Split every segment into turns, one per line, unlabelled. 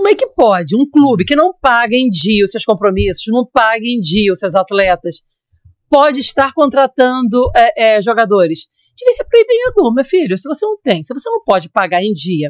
como é que pode um clube que não paga em dia os seus compromissos, não paga em dia os seus atletas, pode estar contratando é, é, jogadores? Devia ser proibido, meu filho. Se você não tem, se você não pode pagar em dia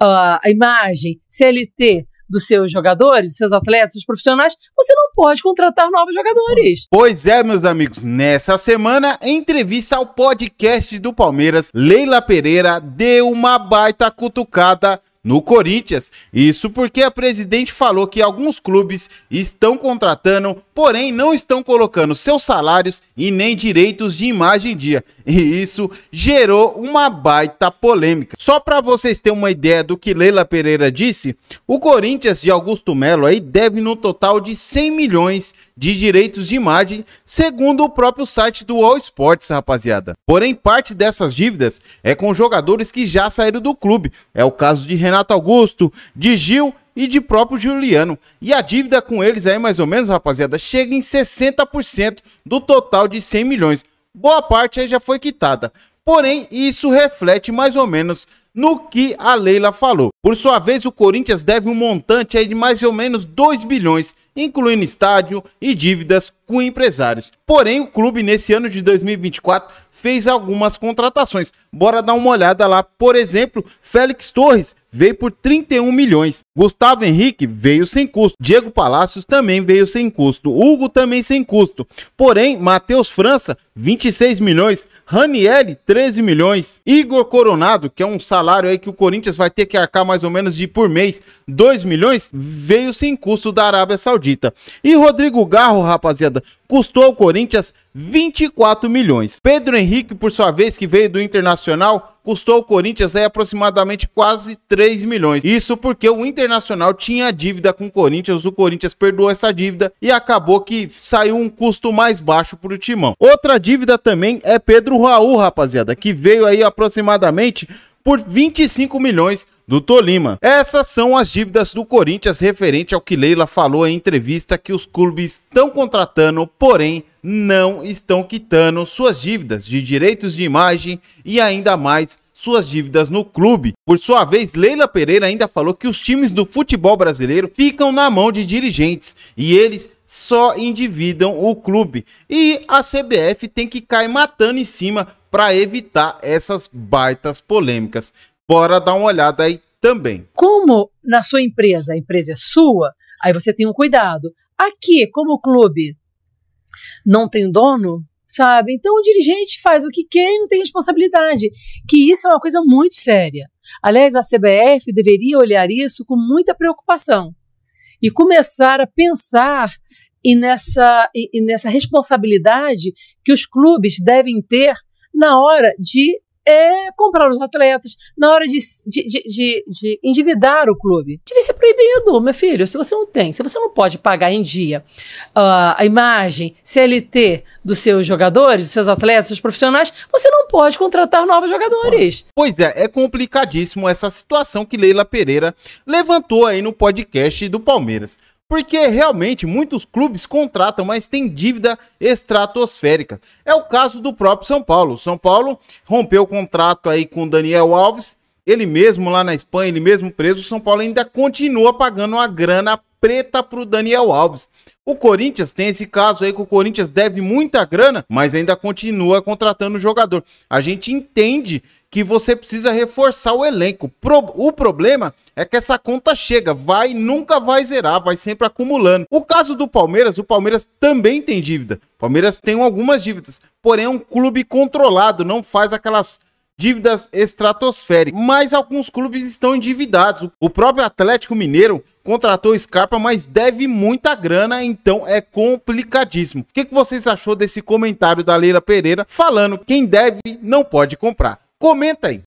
uh, a imagem, CLT, dos seus jogadores, dos seus atletas, dos profissionais, você não pode contratar novos jogadores.
Pois é, meus amigos, nessa semana, em entrevista ao podcast do Palmeiras, Leila Pereira deu uma baita cutucada no Corinthians. Isso porque a presidente falou que alguns clubes estão contratando, porém não estão colocando seus salários e nem direitos de imagem em dia. E isso gerou uma baita polêmica. Só para vocês terem uma ideia do que Leila Pereira disse, o Corinthians de Augusto Melo aí deve no total de 100 milhões de direitos de imagem, segundo o próprio site do All Sports, rapaziada. Porém, parte dessas dívidas é com jogadores que já saíram do clube. É o caso de Renato Augusto, de Gil e de próprio Juliano. E a dívida com eles aí, mais ou menos, rapaziada, chega em 60% do total de 100 milhões. Boa parte aí já foi quitada. Porém, isso reflete mais ou menos no que a Leila falou. Por sua vez, o Corinthians deve um montante aí de mais ou menos 2 bilhões incluindo estádio e dívidas com empresários. Porém, o clube nesse ano de 2024 fez algumas contratações. Bora dar uma olhada lá. Por exemplo, Félix Torres veio por 31 milhões. Gustavo Henrique veio sem custo. Diego Palacios também veio sem custo. Hugo também sem custo. Porém, Matheus França, 26 milhões. Ranieri, 13 milhões. Igor Coronado, que é um salário aí que o Corinthians vai ter que arcar mais ou menos de por mês, 2 milhões, veio sem custo da Arábia Saudita. E Rodrigo Garro, rapaziada, custou ao Corinthians 24 milhões. Pedro Henrique, por sua vez, que veio do Internacional, custou ao Corinthians aí, aproximadamente quase 3 milhões. Isso porque o Internacional tinha dívida com o Corinthians, o Corinthians perdoou essa dívida e acabou que saiu um custo mais baixo para o Timão. Outra dívida também é Pedro Raul, rapaziada, que veio aí aproximadamente por 25 milhões do Tolima. Essas são as dívidas do Corinthians referente ao que Leila falou em entrevista que os clubes estão contratando, porém não estão quitando suas dívidas de direitos de imagem e ainda mais suas dívidas no clube. Por sua vez, Leila Pereira ainda falou que os times do futebol brasileiro ficam na mão de dirigentes e eles só endividam o clube. E a CBF tem que cair matando em cima para evitar essas baitas polêmicas bora dar uma olhada aí também.
Como na sua empresa, a empresa é sua, aí você tem um cuidado. Aqui, como o clube não tem dono, sabe? Então o dirigente faz o que quer e não tem responsabilidade. Que isso é uma coisa muito séria. Aliás, a CBF deveria olhar isso com muita preocupação e começar a pensar e nessa, e, nessa responsabilidade que os clubes devem ter na hora de é comprar os atletas, na hora de, de, de, de, endividar o clube. Devia ser proibido, meu filho, se você não tem, se você não pode pagar em dia uh, a imagem CLT dos seus jogadores, dos seus atletas, dos seus profissionais, você não pode contratar novos
jogadores. Pois é, é complicadíssimo essa situação que Leila Pereira levantou aí no podcast do Palmeiras. Porque realmente muitos clubes contratam, mas tem dívida estratosférica. É o caso do próprio São Paulo. O São Paulo rompeu o contrato aí com Daniel Alves, ele mesmo lá na Espanha, ele mesmo preso, São Paulo ainda continua pagando uma grana preta para o Daniel Alves. O Corinthians tem esse caso aí que o Corinthians deve muita grana, mas ainda continua contratando o jogador. A gente entende que você precisa reforçar o elenco. Pro, o problema é que essa conta chega, vai nunca vai zerar, vai sempre acumulando. O caso do Palmeiras, o Palmeiras também tem dívida. Palmeiras tem algumas dívidas, porém é um clube controlado, não faz aquelas dívidas estratosféricas. Mas alguns clubes estão endividados. O próprio Atlético Mineiro contratou Scarpa, mas deve muita grana, então é complicadíssimo. O que, que vocês achou desse comentário da Leila Pereira falando quem deve não pode comprar? Comenta aí.